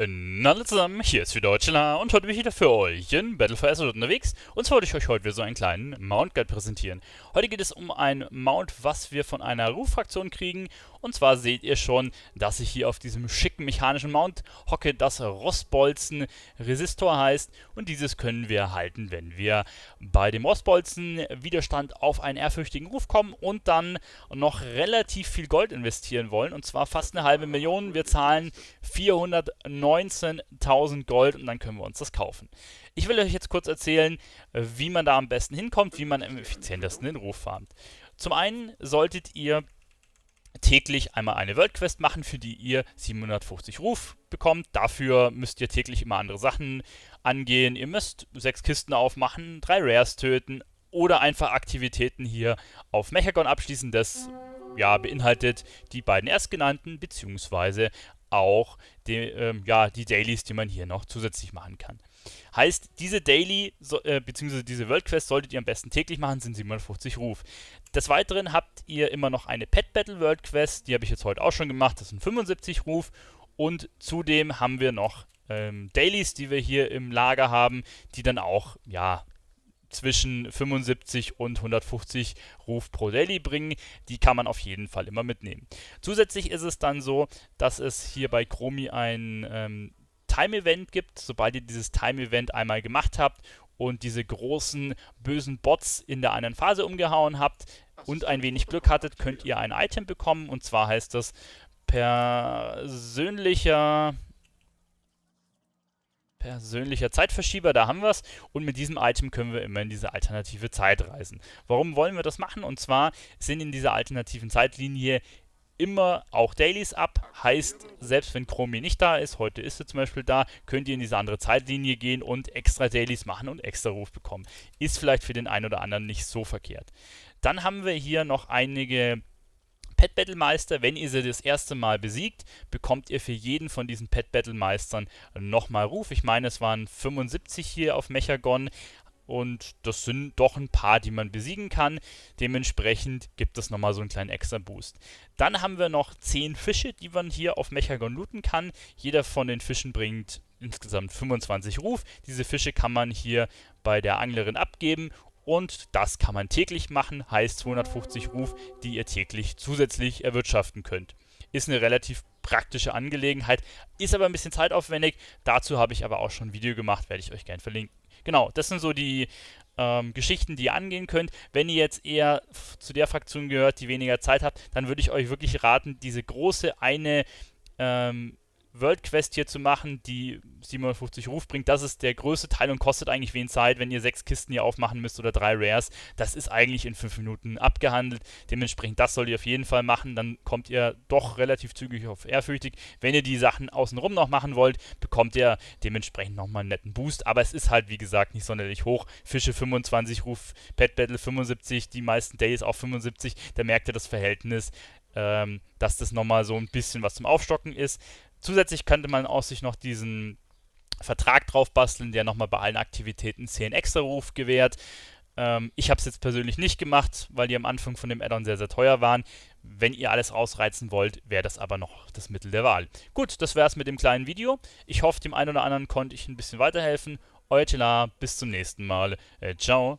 Hallo zusammen, hier ist wieder Deutschela und heute bin ich wieder für euch in Battle for Azeroth unterwegs und zwar wollte ich euch heute wieder so einen kleinen Mount Guide präsentieren. Heute geht es um ein Mount, was wir von einer Ruffraktion fraktion kriegen und zwar seht ihr schon, dass ich hier auf diesem schicken mechanischen Mount hocke, das Rostbolzen Resistor heißt. Und dieses können wir erhalten, wenn wir bei dem Rostbolzen Widerstand auf einen ehrfürchtigen Ruf kommen und dann noch relativ viel Gold investieren wollen. Und zwar fast eine halbe Million. Wir zahlen 419.000 Gold und dann können wir uns das kaufen. Ich will euch jetzt kurz erzählen, wie man da am besten hinkommt, wie man am effizientesten den Ruf farmt. Zum einen solltet ihr täglich einmal eine Worldquest machen, für die ihr 750 Ruf bekommt. Dafür müsst ihr täglich immer andere Sachen angehen. Ihr müsst sechs Kisten aufmachen, drei Rares töten oder einfach Aktivitäten hier auf Mechagon abschließen. Das ja, beinhaltet die beiden erstgenannten beziehungsweise auch die, ähm, ja, die Dailies, die man hier noch zusätzlich machen kann. Heißt, diese Daily so, äh, bzw. diese World Quest solltet ihr am besten täglich machen, sind 750 Ruf. Des Weiteren habt ihr immer noch eine Pet Battle World Quest, die habe ich jetzt heute auch schon gemacht, das sind 75 Ruf. Und zudem haben wir noch ähm, Dailies, die wir hier im Lager haben, die dann auch, ja, zwischen 75 und 150 Ruf pro Daily bringen. Die kann man auf jeden Fall immer mitnehmen. Zusätzlich ist es dann so, dass es hier bei Chromi ein ähm, Time-Event gibt, sobald ihr dieses Time-Event einmal gemacht habt und diese großen bösen Bots in der anderen Phase umgehauen habt und ein wenig Glück hattet, könnt ihr ein Item bekommen. Und zwar heißt das persönlicher persönlicher Zeitverschieber, da haben wir es. Und mit diesem Item können wir immer in diese alternative Zeit reisen. Warum wollen wir das machen? Und zwar sind in dieser alternativen Zeitlinie immer auch Dailies ab. Heißt, selbst wenn Chromi nicht da ist, heute ist sie zum Beispiel da, könnt ihr in diese andere Zeitlinie gehen und extra Dailies machen und extra Ruf bekommen. Ist vielleicht für den einen oder anderen nicht so verkehrt. Dann haben wir hier noch einige Pet Battle Meister. Wenn ihr sie das erste Mal besiegt, bekommt ihr für jeden von diesen Pet Battle Meistern nochmal Ruf. Ich meine, es waren 75 hier auf Mechagon. Und das sind doch ein paar, die man besiegen kann. Dementsprechend gibt es nochmal so einen kleinen extra Boost. Dann haben wir noch 10 Fische, die man hier auf Mechagon looten kann. Jeder von den Fischen bringt insgesamt 25 Ruf. Diese Fische kann man hier bei der Anglerin abgeben und das kann man täglich machen, heißt 250 Ruf, die ihr täglich zusätzlich erwirtschaften könnt. Ist eine relativ praktische Angelegenheit. Ist aber ein bisschen zeitaufwendig. Dazu habe ich aber auch schon ein Video gemacht, werde ich euch gerne verlinken. Genau, das sind so die ähm, Geschichten, die ihr angehen könnt. Wenn ihr jetzt eher zu der Fraktion gehört, die weniger Zeit habt, dann würde ich euch wirklich raten, diese große eine ähm, World Quest hier zu machen, die 750 Ruf bringt. Das ist der größte Teil und kostet eigentlich wenig Zeit, wenn ihr sechs Kisten hier aufmachen müsst oder drei Rares. Das ist eigentlich in fünf Minuten abgehandelt. Dementsprechend, das sollt ihr auf jeden Fall machen. Dann kommt ihr doch relativ zügig auf ehrfürchtig. Wenn ihr die Sachen außenrum noch machen wollt, bekommt ihr dementsprechend nochmal einen netten Boost. Aber es ist halt, wie gesagt, nicht sonderlich hoch. Fische 25 Ruf, Pet Battle 75, die meisten Days auch 75. Da merkt ihr das Verhältnis, ähm, dass das nochmal so ein bisschen was zum Aufstocken ist. Zusätzlich könnte man aus sich noch diesen Vertrag drauf basteln, der nochmal bei allen Aktivitäten 10 extra Ruf gewährt. Ähm, ich habe es jetzt persönlich nicht gemacht, weil die am Anfang von dem Addon sehr, sehr teuer waren. Wenn ihr alles ausreizen wollt, wäre das aber noch das Mittel der Wahl. Gut, das wäre es mit dem kleinen Video. Ich hoffe, dem einen oder anderen konnte ich ein bisschen weiterhelfen. Euer Tila, bis zum nächsten Mal. Äh, ciao.